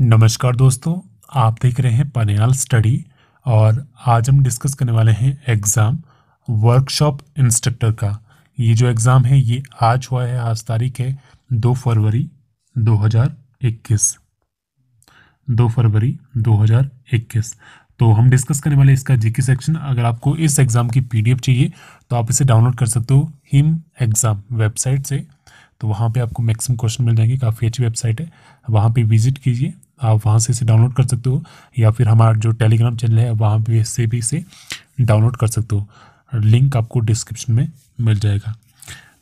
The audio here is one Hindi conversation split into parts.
नमस्कार दोस्तों आप देख रहे हैं पनियाल स्टडी और आज हम डिस्कस करने वाले हैं एग्ज़ाम वर्कशॉप इंस्ट्रक्टर का ये जो एग्ज़ाम है ये आज हुआ है आज तारीख है दो फरवरी 2021 दो फरवरी 2021 तो हम डिस्कस करने वाले इसका जीके सेक्शन अगर आपको इस एग्ज़ाम की पीडीएफ चाहिए तो आप इसे डाउनलोड कर सकते हो हिम एग्ज़ाम वेबसाइट से तो वहाँ पे आपको मैक्सिमम क्वेश्चन मिल जाएंगे काफ़ी अच्छी वेबसाइट है वहाँ पे विजिट कीजिए आप वहाँ से इसे डाउनलोड कर सकते हो या फिर हमारा जो टेलीग्राम चैनल है वहाँ पर से भी इसे डाउनलोड कर सकते हो लिंक आपको डिस्क्रिप्शन में मिल जाएगा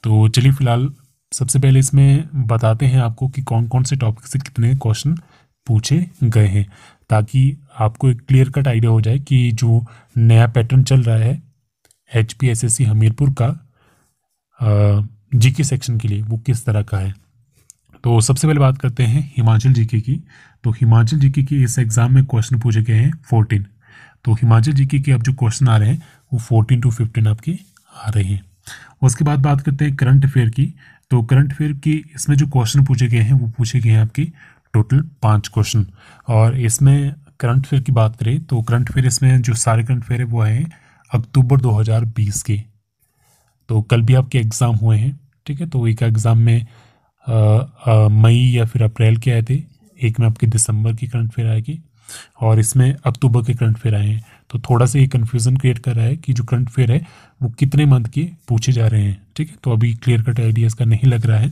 तो चलिए फ़िलहाल सबसे पहले इसमें बताते हैं आपको कि कौन कौन से टॉपिक से कितने क्वेश्चन पूछे गए हैं ताकि आपको एक क्लियर कट आइडिया हो जाए कि जो नया पैटर्न चल रहा है H P S S C Hamirpur का जी के सेक्शन के लिए वो किस तरह का है तो सबसे पहले बात करते हैं हिमाचल जी के की तो हिमाचल जीके के इस एग्ज़ाम में क्वेश्चन पूछे गए हैं फोर्टीन तो हिमाचल जीके के अब जो क्वेश्चन आ रहे हैं वो फोर्टीन टू फिफ्टीन आपके आ रहे हैं उसके बाद बात करते हैं करंट अफेयर की तो करंट अफेयर की इसमें जो क्वेश्चन पूछे गए हैं वो पूछे गए हैं आपके टोटल पाँच क्वेश्चन और इसमें करंट अफेयर की बात करें तो करंट अफेयर इसमें जो सारे करंट अफेयर है वो हैं अक्टूबर बीस के तो कल भी आपके एग्ज़ाम हुए हैं ठीक है तो एक एग्ज़ाम में मई या फिर अप्रैल के आए थे एक में आपकी दिसंबर की करंट अफेयर आएगी और इसमें अक्टूबर के करंट अफेयर आए हैं तो थोड़ा सा ये कन्फ्यूज़न क्रिएट कर रहा है कि जो करंट अफेयर है वो कितने मंथ के पूछे जा रहे हैं ठीक है तो अभी क्लियर कट आइडिया इसका नहीं लग रहा है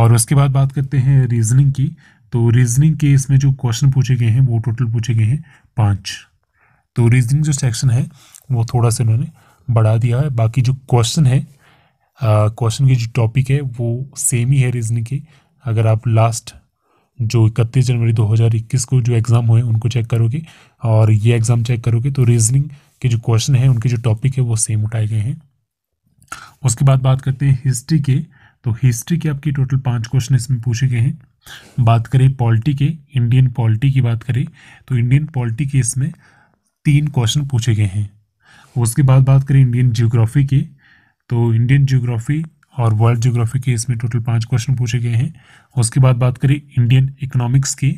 और उसके बाद बात करते हैं रीजनिंग की तो रीजनिंग के इसमें जो क्वेश्चन पूछे गए हैं वो टोटल पूछे गए हैं पाँच तो रीजनिंग जो सेक्शन है वो थोड़ा सा इन्होंने बढ़ा दिया है बाकी जो क्वेश्चन है क्वेश्चन की जो टॉपिक है वो सेम ही है रीजनिंग की अगर आप लास्ट जो इकतीस जनवरी 2021 को जो एग्ज़ाम हुए उनको चेक करोगे और ये एग्ज़ाम चेक करोगे तो रीजनिंग के जो क्वेश्चन हैं उनके जो टॉपिक है वो सेम उठाए गए हैं उसके बाद बात करते हैं हिस्ट्री के तो हिस्ट्री के आपके टोटल पाँच क्वेश्चन इसमें पूछे गए हैं बात करें पॉलिटी के इंडियन पॉलिटी की बात करें तो इंडियन पॉलिटी के इसमें तीन क्वेश्चन पूछे गए हैं उसके बाद बात करें इंडियन जियोग्राफी के तो इंडियन जियोग्राफी और वर्ल्ड जियोग्राफी के इसमें टोटल पाँच क्वेश्चन पूछे गए हैं उसके बाद बात करें इंडियन इकोनॉमिक्स की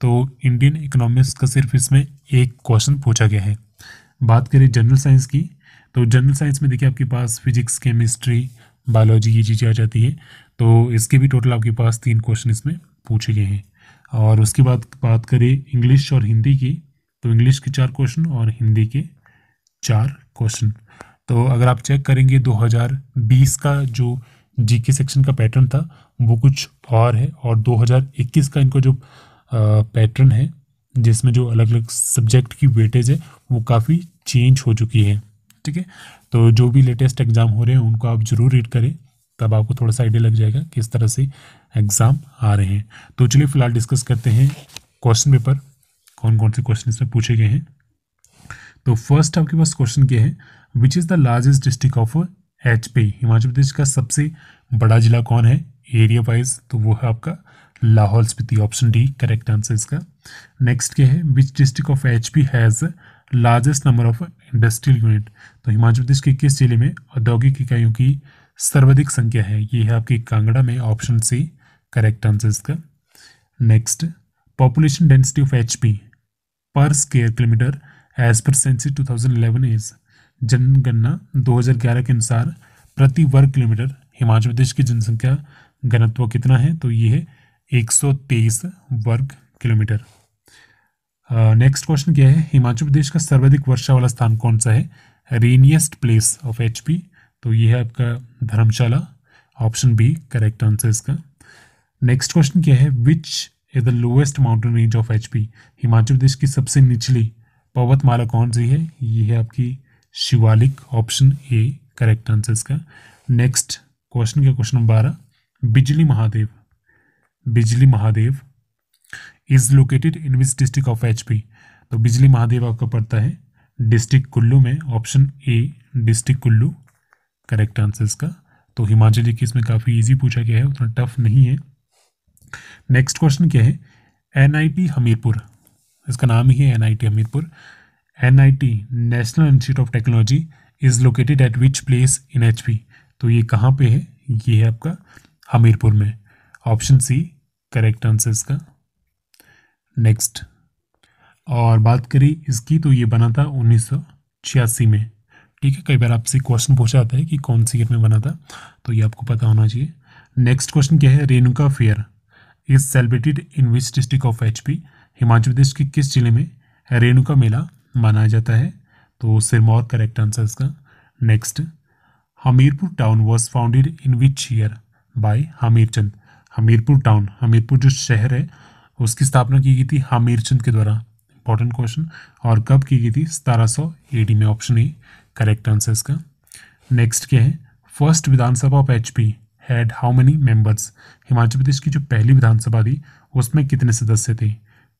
तो इंडियन इकोनॉमिक्स का सिर्फ इसमें एक क्वेश्चन पूछा गया है बात करें जनरल साइंस की तो जनरल साइंस में देखिए आपके पास फिजिक्स केमिस्ट्री बायोलॉजी ये चीज़ें आ जाती है तो इसके भी टोटल आपके पास तीन क्वेश्चन इसमें पूछे गए हैं और उसके बाद बात करें इंग्लिश और हिंदी की तो इंग्लिश के चार क्वेश्चन और हिंदी के चार क्वेश्चन तो अगर आप चेक करेंगे 2020 का जो जीके सेक्शन का पैटर्न था वो कुछ और है और 2021 का इनका जो पैटर्न है जिसमें जो अलग अलग सब्जेक्ट की वेटेज है वो काफ़ी चेंज हो चुकी है ठीक है तो जो भी लेटेस्ट एग्ज़ाम हो रहे हैं उनको आप ज़रूर रीड करें तब आपको थोड़ा सा आइडिया लग जाएगा किस तरह से एग्ज़ाम आ रहे हैं तो चलिए फिलहाल डिस्कस करते हैं क्वेश्चन पेपर कौन कौन से क्वेश्चन इसमें पूछे गए हैं तो फर्स्ट आपके पास क्वेश्चन क्या है which is the largest district of H P Himachal Pradesh का सबसे बड़ा जिला कौन है एरिया वाइज तो वो है आपका Lahaul Spiti option D correct answer इसका नेक्स्ट क्या है which district of H P has largest number of industrial unit तो हिमाचल प्रदेश के किस जिले में औद्योगिक इकाइयों की सर्वाधिक संख्या है ये है आपके कांगड़ा में ऑप्शन सी करेक्ट आंसर इसका next population density of H P per square kilometre as per census 2011 is जनगणना 2011 के अनुसार प्रति वर्ग किलोमीटर हिमाचल प्रदेश की जनसंख्या घनत्व कितना है तो ये है एक वर्ग किलोमीटर नेक्स्ट क्वेश्चन क्या है हिमाचल प्रदेश का सर्वाधिक वर्षा वाला स्थान कौन सा है रेनियस्ट प्लेस ऑफ एच तो ये है आपका Dharamshala option B correct answer इसका नेक्स्ट क्वेश्चन क्या है which is the lowest mountain range of H Himachal Pradesh की सबसे निचली पर्वतमाला कौन सी है ये है आपकी Shivalik option A correct answer इसका नेक्स्ट क्वेश्चन क्या क्वेश्चन नंबर बारह Bijli Mahadev Bijli Mahadev is located in which district of H P तो बिजली महादेव आपका पड़ता है डिस्ट्रिक्ट कुल्लू में option A district Kullu correct answer इसका तो हिमाचली की इसमें काफ़ी इजी पूछा गया है उतना टफ नहीं है नेक्स्ट क्वेश्चन क्या है एनआईटी हमीरपुर इसका नाम ही है NIT Hamirpur T national institute of technology is located at which place in P तो ये कहाँ पे है ये है आपका हमीरपुर में ऑप्शन सी करेक्ट आंसर इसका नेक्स्ट और बात करें इसकी तो ये बना था उन्नीस में ठीक है कई बार आपसे क्वेश्चन पूछा जाता है कि कौन सी ईयर में बना था तो ये आपको पता होना चाहिए नेक्स्ट क्वेश्चन क्या है Renuka fair is celebrated in which district of P Himachal Pradesh के किस जिले में रेणुका मेला माना जाता है तो सिरमौर करेक्ट आंसर इसका next Hamirpur town was founded in which year by Hamirchand Hamirpur town Hamirpur जो शहर है उसकी स्थापना की गई थी हमीरचंद के द्वारा इंपॉर्टेंट क्वेश्चन और कब की गई थी सतारह सौ एटी में ऑप्शन ए करेक्ट आंसर इसका नेक्स्ट क्या है first Vidhan Sabha of H P had how many members Himachal Pradesh की जो पहली विधानसभा थी उसमें कितने सदस्य थे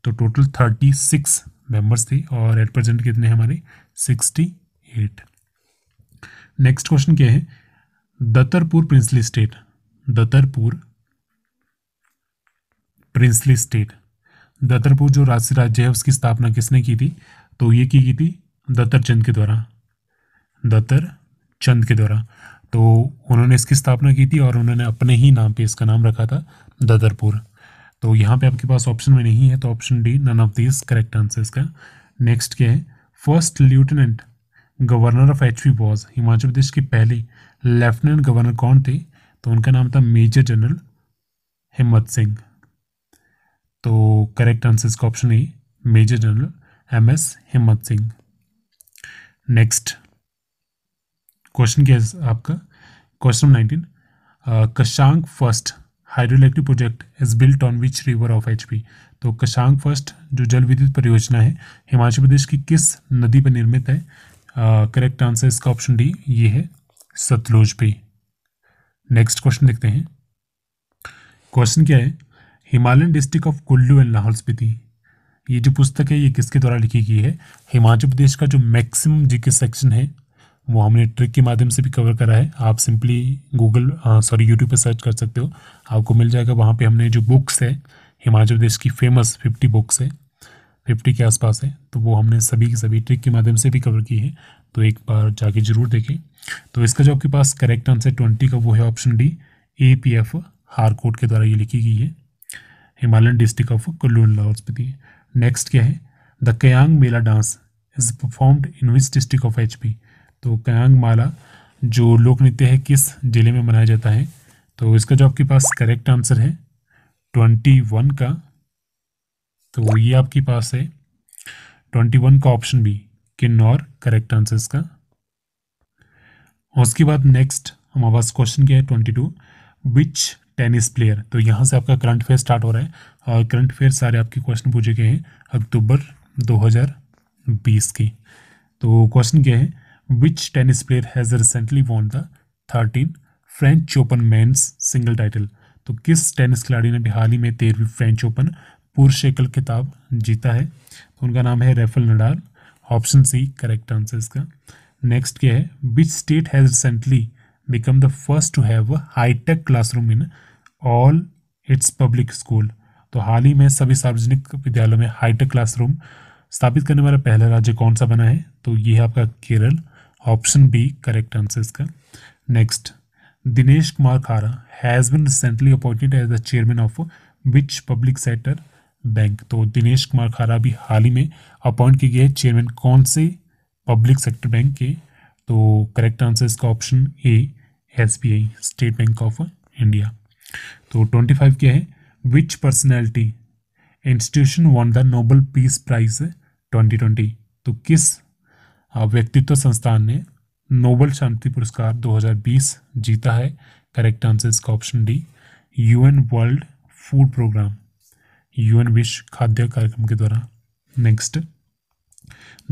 तो टोटल थर्टी सिक्स मेंबर्स थी और एट प्रेजेंट कितने हैं हमारे सिक्सटी एट नेक्स्ट क्वेश्चन क्या है Datarpur princely state Datarpur princely state Datarpur जो राज्य राज्य है उसकी स्थापना किसने की थी तो ये की गई थी दत्तर चंद के द्वारा दत्तर चंद के द्वारा तो उन्होंने इसकी स्थापना की थी और उन्होंने अपने ही नाम पे इसका नाम रखा था दतरपुर तो यहाँ पे आपके पास ऑप्शन में नहीं है तो option D none of this correct answer इसका नेक्स्ट क्या है first lieutenant governor of H P boss Himachal Pradesh के पहले लेफ्टिनेंट गवर्नर कौन थे तो उनका नाम था मेजर जनरल हिम्मत सिंह तो करेक्ट आंसर इसका option A major general M S Himmat Singh next question क्या है आपका question nineteen Kashang first hydroelectric project is built on which river of HP तो कशांग फर्स्ट जो जल विद्युत परियोजना है हिमाचल प्रदेश की किस नदी पर निर्मित है करेक्ट आंसर इसका ऑप्शन डी ये है सतलुज पे नेक्स्ट क्वेश्चन देखते हैं क्वेश्चन क्या है Himalayan district of Kullu and Lahaul Spiti ये जो पुस्तक है ये किसके द्वारा लिखी गई है हिमाचल प्रदेश का जो मैक्सिमम जीके सेक्शन है वो हमने ट्रिक के माध्यम से भी कवर करा है आप सिंपली गूगल सॉरी यूट्यूब पर सर्च कर सकते हो आपको मिल जाएगा वहाँ पे हमने जो बुक्स है हिमाचल प्रदेश की फेमस फिफ्टी बुक्स है फिफ्टी के आसपास है तो वो हमने सभी की सभी ट्रिक के माध्यम से भी कवर की है तो एक बार जाके ज़रूर देखें तो इसका जो आपके पास करेक्ट आंसर ट्वेंटी का वो है option D A P F Harcourt के द्वारा ये लिखी गई है Himalayan district of Kullu Lahaul Spiti next क्या है the Kayang mela dance is performed in which district of H P तो कयांग माला जो लोक नृत्य है किस जिले में मनाया जाता है तो इसका जो आपके पास करेक्ट आंसर है ट्वेंटी वन का तो ये आपके पास है ट्वेंटी वन का option B Kinnaur correct answer इसका उसके बाद नेक्स्ट हमारे पास क्वेश्चन क्या है twenty two which tennis player तो यहाँ से आपका करंट अफेयर स्टार्ट हो रहा है और करंट अफेयर सारे आपके क्वेश्चन पूछे गए हैं अक्टूबर 2020 के तो क्वेश्चन क्या है which tennis player has recently won the 13 French Open men's single title तो किस टेनिस खिलाड़ी ने भी हाल ही में तेरहवीं फ्रेंच ओपन पुरुष एकल खिताब जीता है तो उनका नाम है Rafael Nadal option C correct answer इसका नेक्स्ट क्या है which state has recently become the first to have a hi tech classroom in all its public school तो हाल ही में सभी सार्वजनिक विद्यालयों में हाईटेक क्लासरूम स्थापित करने वाला पहला राज्य कौन सा बना है तो ये है आपका Kerala option B correct answer इसका next Dinesh Kumar Khara has been recently appointed as the chairman of which public sector bank तो दिनेश कुमार खारा भी हाल ही में अपॉइंट किए गए चेयरमैन कौन से पब्लिक सेक्टर बैंक के तो करेक्ट आंसर इसका option A S B I state bank of India तो ट्वेंटी फाइव क्या है which personality institution won the Nobel peace prize twenty twenty तो किस हाँ, व्यक्तित्व संस्थान ने नोबल शांति पुरस्कार 2020 जीता है करेक्ट आंसर इसका option D UN world food programme UN विश्व खाद्य कार्यक्रम के द्वारा next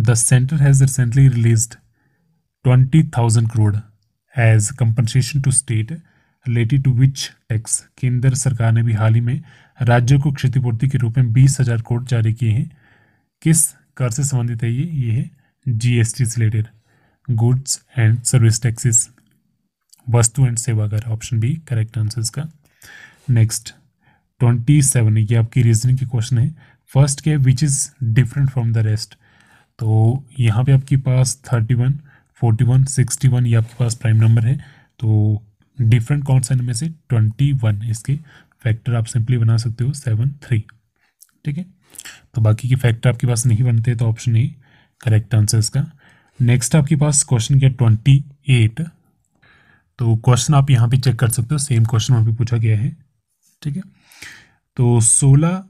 the centre has recently twenty 20,000 crore as compensation to state related to which tax केंद्र सरकार ने भी हाल ही में राज्यों को क्षतिपूर्ति के रूप में बीस हजार करोड़ जारी किए हैं किस कर से संबंधित है ये ये है GST related goods and service taxes वस्तु एंड सेवा कर ऑप्शन बी करेक्ट आंसर इसका नेक्स्ट ट्वेंटी सेवन ये आपकी रीजनिंग के क्वेश्चन है फर्स्ट के which is different from the rest तो यहाँ पे आपके पास thirty one forty one sixty one ये आपके पास प्राइम नंबर है तो डिफरेंट कौन सा इनमें से ट्वेंटी वन इसके फैक्टर आप सिंपली बना सकते हो सेवन थ्री ठीक है तो बाकी के फैक्टर आपके पास नहीं बनते तो ऑप्शन ए करेक्ट आंसर इसका नेक्स्ट आपके पास क्वेश्चन क्या ट्वेंटी एट तो क्वेश्चन आप यहाँ पे चेक कर सकते हो सेम क्वेश्चन वहाँ पे पूछा गया है ठीक है तो सोलह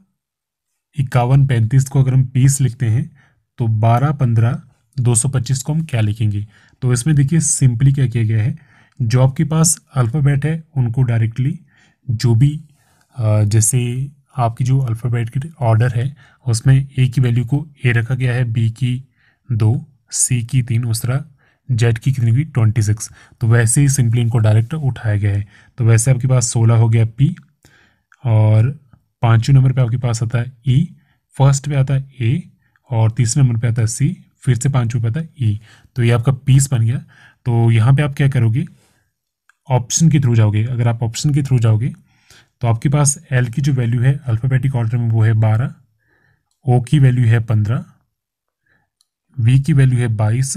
इक्यावन पैंतीस को अगर हम पीस लिखते हैं तो बारह पंद्रह दो सौ पच्चीस को हम क्या लिखेंगे तो इसमें देखिए सिंपली क्या किया गया है जो आपके पास अल्फ़ाबेट है उनको डायरेक्टली जो भी जैसे आपकी जो अल्फ़ाबेट की ऑर्डर है उसमें ए की वैल्यू को ए रखा गया है बी की दो सी की तीन उस तरह जेड की कितनी हुई ट्वेंटी सिक्स तो वैसे ही सिंपली इनको डायरेक्ट उठाया गया है तो वैसे आपके पास सोलह हो गया पी और पाँचवें नंबर पे आपके पास आता है ई e। फर्स्ट पे आता है ए और तीसरे नंबर पे आता है सी फिर से पाँचवें पे आता है ई e। तो ये आपका पीस बन गया तो यहाँ पे आप क्या करोगे ऑप्शन के थ्रू जाओगे अगर आप ऑप्शन के थ्रू जाओगे तो आपके पास एल की जो वैल्यू है अल्फ़ाबेटिक ऑर्डर में वो है बारह ओ की वैल्यू है पंद्रह वी की वैल्यू है बाईस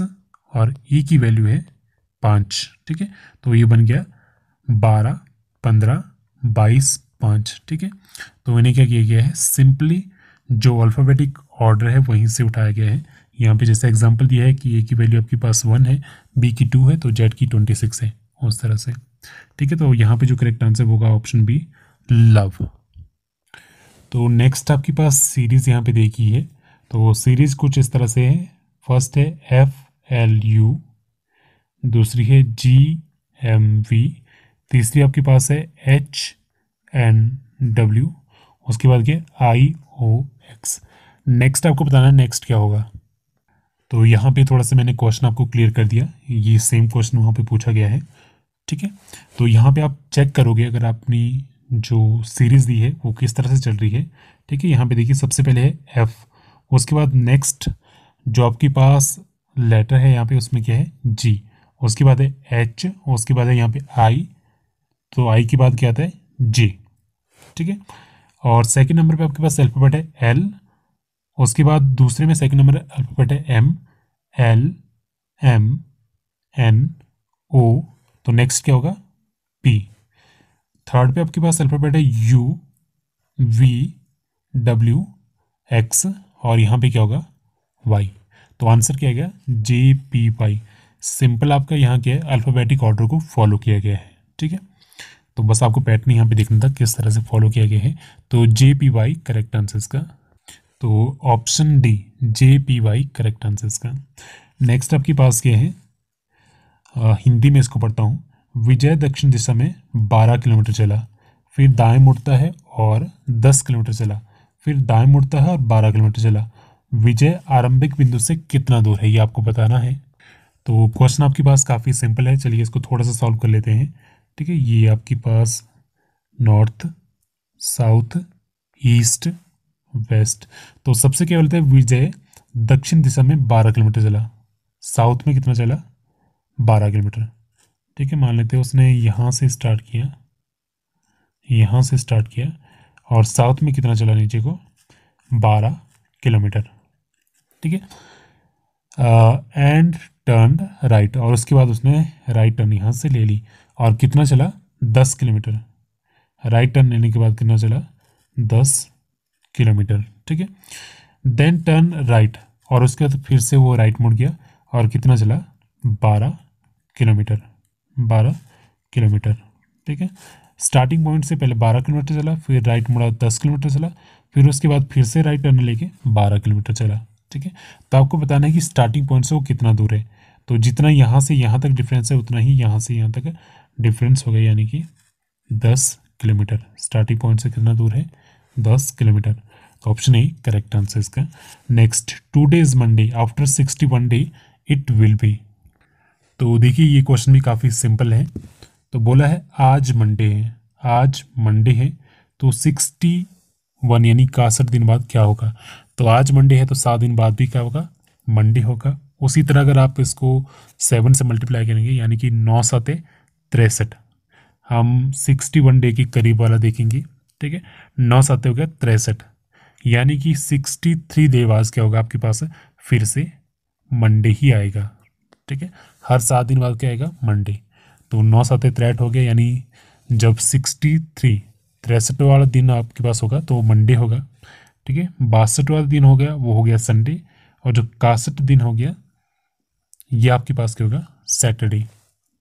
और ई e की वैल्यू है पाँच ठीक है तो ये बन गया बारह पंद्रह बाईस पाँच ठीक है तो इन्हें क्या किया गया है सिंपली जो अल्फ़ाबेटिक ऑर्डर है वहीं से उठाया गया है यहाँ पे जैसे एग्जांपल दिया है कि ए की वैल्यू आपके पास वन है बी की टू है तो जेड की ट्वेंटी सिक्स है उस तरह से ठीक है तो यहाँ पे जो करेक्ट आंसर होगा ऑप्शन बी लव तो नेक्स्ट आपके पास सीरीज़ यहाँ पे देखी है तो सीरीज़ कुछ इस तरह से है फर्स्ट है एफ एल यू दूसरी है जी एम वी तीसरी आपके पास है एच एन डब्ल्यू उसके बाद क्या आई ओ एक्स नेक्स्ट आपको बताना है नेक्स्ट क्या होगा तो यहाँ पे थोड़ा सा मैंने क्वेश्चन आपको क्लियर कर दिया ये सेम क्वेश्चन वहाँ पे पूछा गया है ठीक है तो यहाँ पे आप चेक करोगे अगर आपने जो सीरीज़ दी है वो किस तरह से चल रही है ठीक है यहाँ पे देखिए सबसे पहले है एफ़ उसके बाद नेक्स्ट जो आपके पास लेटर है यहाँ पे उसमें क्या है जी उसके बाद है एच उसके बाद है यहाँ पे आई तो आई के बाद क्या आता है जे ठीक है और सेकंड नंबर पे आपके पास अल्फ़ाबेट है एल उसके बाद दूसरे में सेकंड नंबर अल्फ़ाबेट है M L M N O तो नेक्स्ट क्या होगा पी थर्ड पे आपके पास अल्फ़ाबेट है यू वी डब्ल्यू एक्स और यहाँ पे क्या होगा वाई तो आंसर क्या गया जे पी वाई सिंपल आपका यहाँ क्या है अल्फ़ाबेटिक ऑर्डर को फॉलो किया गया है ठीक है तो बस आपको पैटर्न यहाँ पे देखना था किस तरह से फॉलो किया गया है तो J P Y correct answer इसका तो option D J P Y correct answer इसका नेक्स्ट आपके पास क्या है आ, हिंदी में इसको पढ़ता हूँ विजय दक्षिण दिशा में बारह किलोमीटर चला फिर दाएं मुड़ता है और दस किलोमीटर चला फिर दाएं मुड़ता है और बारह किलोमीटर चला विजय आरंभिक बिंदु से कितना दूर है ये आपको बताना है तो क्वेश्चन आपके पास काफ़ी सिंपल है चलिए इसको थोड़ा सा सॉल्व कर लेते हैं ठीक है ये आपके पास नॉर्थ साउथ ईस्ट वेस्ट तो सबसे क्या बोलते हैं विजय दक्षिण दिशा में बारह किलोमीटर चला साउथ में कितना चला बारह किलोमीटर ठीक है मान लेते हैं उसने यहाँ से स्टार्ट किया यहाँ से स्टार्ट किया और साउथ में कितना चला नीचे को बारह किलोमीटर ठीक है एंड टर्न राइट और उसके बाद उसने राइट टर्न यहाँ से ले ली और कितना चला दस किलोमीटर राइट टर्न लेने के बाद कितना चला दस किलोमीटर ठीक है देन टर्न राइट और उसके बाद फिर से वो राइट मुड़ गया और कितना चला बारह किलोमीटर बारह किलोमीटर ठीक है स्टार्टिंग पॉइंट से पहले बारह किलोमीटर चला फिर राइट मुड़ा दस किलोमीटर चला फिर उसके बाद फिर से राइट टर्न लेके बारह किलोमीटर चला ठीक है तो आपको बताना है कि स्टार्टिंग पॉइंट से वो कितना दूर है तो जितना यहाँ से यहाँ तक डिफरेंस है उतना ही यहाँ से यहाँ तक डिफरेंस हो गया यानी कि दस किलोमीटर स्टार्टिंग पॉइंट से कितना दूर है दस किलोमीटर तो ऑप्शन ए करेक्ट आंसर इसका next today's Monday after sixty one day it will be तो देखिए ये क्वेश्चन भी काफ़ी सिंपल है तो बोला है आज मंडे है आज मंडे है तो सिक्सटी वन यानी कासठ दिन बाद क्या होगा तो आज मंडे है तो सात दिन बाद भी क्या होगा मंडे होगा उसी तरह अगर आप इसको सेवन से मल्टीप्लाई करेंगे यानी कि नौ सात तिरसठ हम सिक्सटी वन डे के करीब वाला देखेंगे ठीक है नौ सात हो गया तिरसठ यानी कि सिक्सटी थ्री देवाज क्या होगा आपके पास फिर से मंडे ही आएगा ठीक है हर सात दिन बाद क्या आएगा मंडे तो नौ सात तिरसठ हो गया यानी जब सिक्सटी थ्री तिरसठ वाला दिन आपके पास होगा तो मंडे होगा ठीक है बासठ वाला दिन हो गया वो हो गया संडे और जो कासठ दिन हो गया ये आपके पास क्या होगा सैटरडे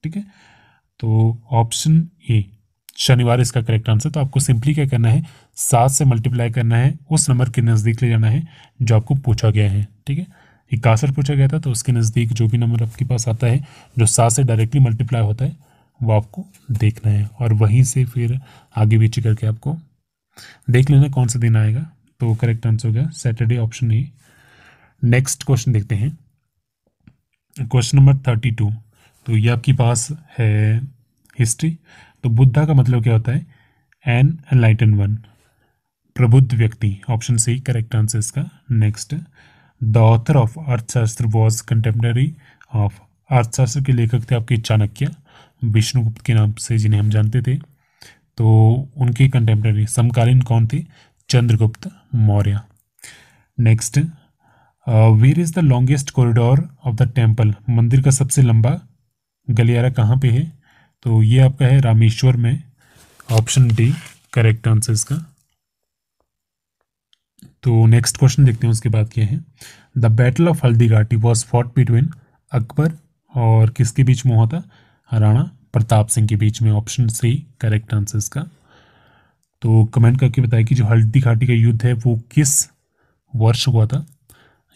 ठीक है तो ऑप्शन ए शनिवार इसका करेक्ट आंसर तो आपको सिंपली क्या करना है सात से मल्टीप्लाई करना है उस नंबर के नज़दीक ले जाना है जो आपको पूछा गया है ठीक है इक्यासठ पूछा गया था तो उसके नज़दीक जो भी नंबर आपके पास आता है जो सात से डायरेक्टली मल्टीप्लाई होता है वो आपको देखना है और वहीं से फिर आगे पीछे करके आपको देख लेना कौन सा दिन आएगा तो करेक्ट आंसर हो गया Saturday option A next question देखते हैं क्वेश्चन नंबर थर्टी टू तो ये आपके पास है हिस्ट्री तो बुद्धा का मतलब क्या होता है एन एनलाइटन वन प्रबुद्ध व्यक्ति ऑप्शन सी करेक्ट आंसर इसका next the author of Arthashastra was contemporary of Arthashastra के लेखक थे आपके चाणक्य विष्णुगुप्त के नाम से जिन्हें हम जानते थे तो उनके कंटेम्प्रेरी समकालीन कौन थे Chandragupta Maurya next where is the longest corridor of the temple मंदिर का सबसे लंबा गलियारा कहाँ पे है तो ये आपका है रामेश्वर में ऑप्शन डी करेक्ट आंसर इसका तो नेक्स्ट क्वेश्चन देखते हैं उसके बाद क्या है the battle of Haldighati was fought between Akbar और किसके बीच में हुआ था राणा प्रताप सिंह के बीच में ऑप्शन सी करेक्ट आंसर इसका तो कमेंट करके बताइए कि जो हल्दी घाटी का युद्ध है वो किस वर्ष हुआ था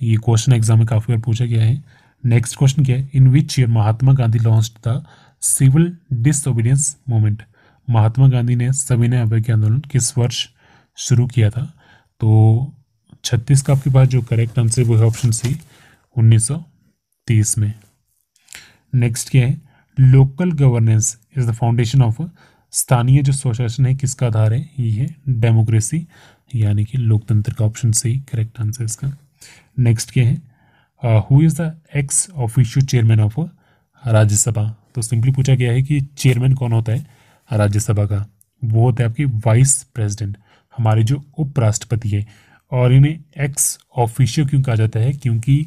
ये क्वेश्चन एग्जाम में काफ़ी बार पूछा गया है नेक्स्ट क्वेश्चन क्या है in which year Mahatma Gandhi launch the civil disobedience movement Mahatma Gandhi ने सविनय अवज्ञा आंदोलन किस वर्ष शुरू किया था तो छत्तीस का आपके पास जो करेक्ट आंसर वो है ऑप्शन सी 1930 में नेक्स्ट क्या है local governance is the foundation of स्थानीय जो स्वशासन है किसका आधार है ये है डेमोक्रेसी यानी कि लोकतंत्र का ऑप्शन सही करेक्ट आंसर इसका नेक्स्ट क्या है who is the ex official chairman of Rajya Sabha तो सिंपली पूछा गया है कि चेयरमैन कौन होता है राज्यसभा का वो होता है आपकी वाइस प्रेसिडेंट हमारे जो उपराष्ट्रपति है और इन्हें एक्स ऑफिशियो क्यों कहा जाता है क्योंकि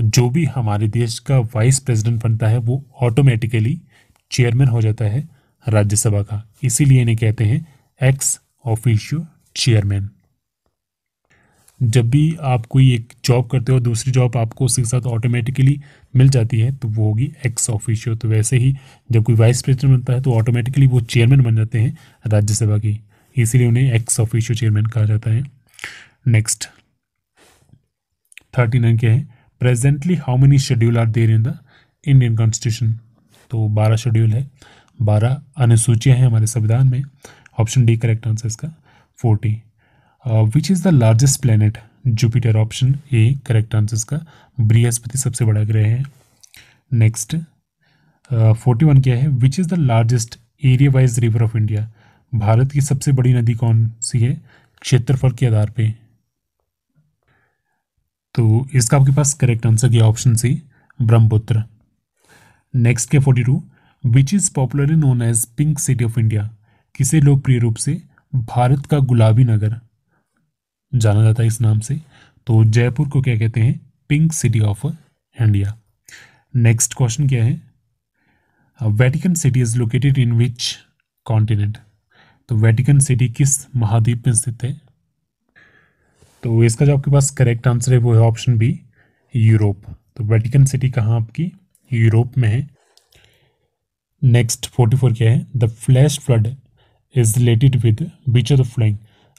जो भी हमारे देश का वाइस प्रेसिडेंट बनता है वो ऑटोमेटिकली चेयरमैन हो जाता है राज्यसभा का इसीलिए इन्हें कहते हैं एक्स ऑफिशियो चेयरमैन जब भी आप कोई एक जॉब करते हो दूसरी जॉब आपको उसके साथ ऑटोमेटिकली मिल जाती है तो वो होगी एक्स ऑफिशियो तो वैसे ही जब कोई वाइस प्रेसिडेंट बनता है तो ऑटोमेटिकली वो चेयरमैन बन जाते हैं राज्यसभा की इसीलिए उन्हें एक्स ऑफिशियो चेयरमैन कहा जाता है नेक्स्ट थर्टी नाइन क्या है presently how many schedule are there in the Indian constitution तो बारह शेड्यूल है बारह अनुसूचियाँ हैं हमारे संविधान में ऑप्शन डी करेक्ट आंसर इसका forty which is the largest planet Jupiter option A correct answer इसका बृहस्पति सबसे बड़ा ग्रह है नेक्स्ट फोर्टी वन क्या है which is the largest area wise river of India Bharat की सबसे बड़ी नदी कौन सी है क्षेत्रफल के आधार पे तो इसका आपके पास करेक्ट आंसर क्या ऑप्शन सी ब्रह्मपुत्र नेक्स्ट के forty two which is popularly known as pink city of India किसे लोकप्रिय रूप से भारत का गुलाबी नगर जाना जाता है इस नाम से तो जयपुर को क्या कहते हैं pink city of India next question क्या है Vatican city is located in which continent तो वेटिकन सिटी किस महाद्वीप में स्थित है तो इसका जो आपके पास करेक्ट आंसर है वो है ऑप्शन बी यूरोप तो वेटिकन सिटी कहाँ आपकी यूरोप में है नेक्स्ट फोर्टी फोर क्या है the flash flood is related with which of the following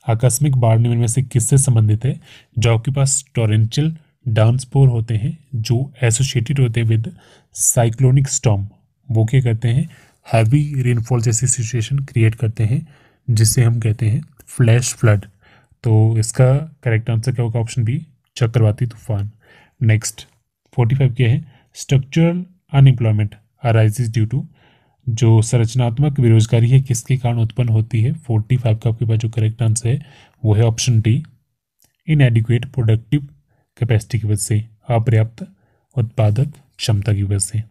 आकस्मिक बाढ़ निम्न में से किससे संबंधित है जो आपके पास टोरेंशियल डाउनस्पोर होते हैं जो एसोसिएटेड होते हैं विद साइक्लोनिक स्टॉम वो क्या करते हैं हैवी रेनफॉल जैसी सिचुएशन क्रिएट करते हैं जिसे हम कहते हैं फ्लैश फ्लड तो इसका करेक्ट आंसर क्या होगा ऑप्शन बी चक्रवाती तूफान नेक्स्ट फोर्टी फाइव क्या है structural unemployment arise due to जो संरचनात्मक बेरोजगारी है किसके कारण उत्पन्न होती है फोर्टी फाइव का आपके पास जो करेक्ट आंसर है वो है option D inadequate productive capacity की वजह से अपर्याप्त उत्पादक क्षमता की वजह से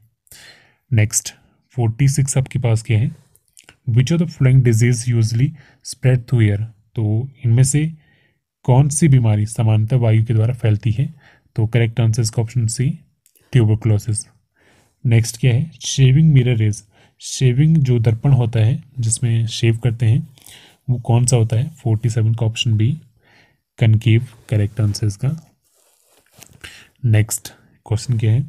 नेक्स्ट फोर्टी सिक्स आपके पास क्या है which of the following disease usually spread through air तो इनमें से कौन सी बीमारी सामान्यतः वायु के द्वारा फैलती है तो करेक्ट आंसर इसका ऑप्शन सी ट्यूबरक्लोसिस नेक्स्ट क्या है शेविंग मिररेज़ रेज शेविंग जो दर्पण होता है जिसमें शेव करते हैं वो कौन सा होता है फोर्टी सेवन का option B concave correct answer इसका नेक्स्ट क्वेश्चन क्या है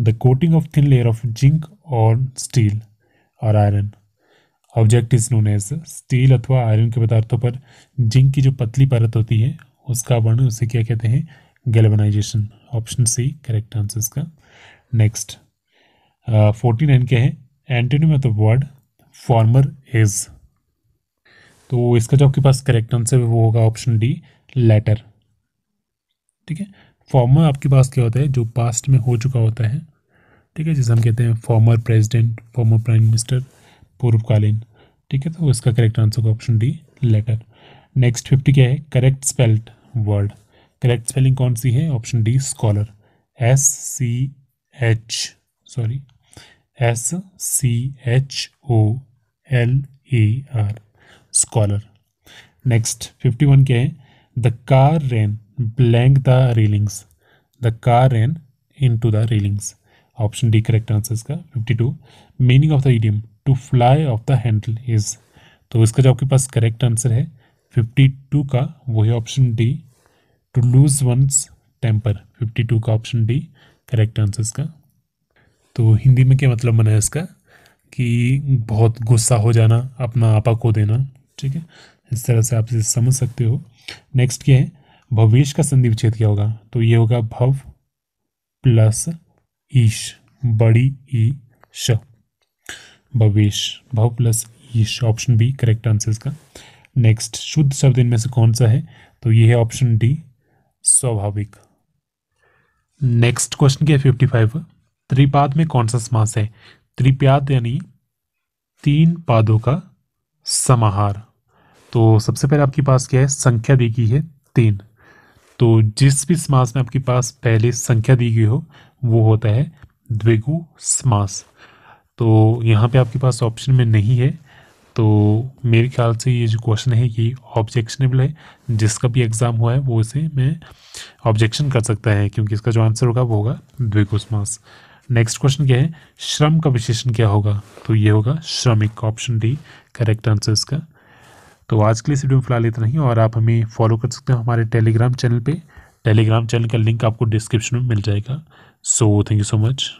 the coating of thin layer of zinc और स्टील और iron object is known as steel अथवा आयरन के पदार्थों पर जिंक की जो पतली परत होती है उसका वर्ण उसे क्या कहते हैं galvanization option C correct answer इसका नेक्स्ट फोर्टी नाइन क्या है antonym of the word former is तो इसका जो आपके पास करेक्ट आंसर है वो होगा ऑप्शन डी लेटर ठीक है फॉर्मर आपके पास क्या होता है जो पास्ट में हो चुका होता है ठीक है जिसे हम कहते हैं former president former prime minister पूर्वकालीन ठीक है तो इसका करेक्ट आंसर होगा option D later next fifty क्या है correct spelled word correct spelling कौन सी है option D scholar S C H sorry S C H O L A R scholar next fifty one क्या है the car ran blank the railings the car ran into the railings option D correct answer इसका fifty two meaning of the idiom to fly off the handle is तो इसका जो आपके पास करेक्ट आंसर है फिफ्टी टू का वो है option D to lose one's temper fifty two का ऑप्शन डी करेक्ट आंसर इसका तो हिंदी में क्या मतलब बना है इसका कि बहुत गुस्सा हो जाना अपना आपा को देना ठीक है इस तरह से आप इसे समझ सकते हो नेक्स्ट क्या है भविष्य का संधि विच्छेद क्या होगा तो ये होगा भव प्लस ईश बड़ी ई श भवेश भव प्लस ईश ऑप्शन बी करेक्ट आंसर इसका नेक्स्ट शुद्ध शब्द इनमें से कौन सा है तो ये है ऑप्शन डी स्वाभाविक नेक्स्ट क्वेश्चन क्या है फिफ्टी फाइव त्रिपाद में कौन सा समास है त्रिप्याद यानी तीन पादों का समाहार तो सबसे पहले आपके पास क्या है संख्या दी गई है तीन तो जिस भी समास में आपके पास पहले संख्या दी गई हो वो होता है द्विगु समास तो यहाँ पे आपके पास ऑप्शन में नहीं है तो मेरे ख्याल से ये जो क्वेश्चन है कि ऑब्जेक्शनेबल है जिसका भी एग्ज़ाम हुआ है वो इसे मैं ऑब्जेक्शन कर सकता है क्योंकि इसका जो आंसर होगा वो होगा द्विगु समास नेक्स्ट क्वेश्चन क्या है श्रम का विशेषण क्या होगा तो ये होगा श्रमिक ऑप्शन डी करेक्ट आंसर इसका तो आज के लिए इस वीडियो में फिलहाल इतना ही और आप हमें फॉलो कर सकते हैं हमारे टेलीग्राम चैनल पे टेलीग्राम चैनल का लिंक आपको डिस्क्रिप्शन में मिल जाएगा so thank you so much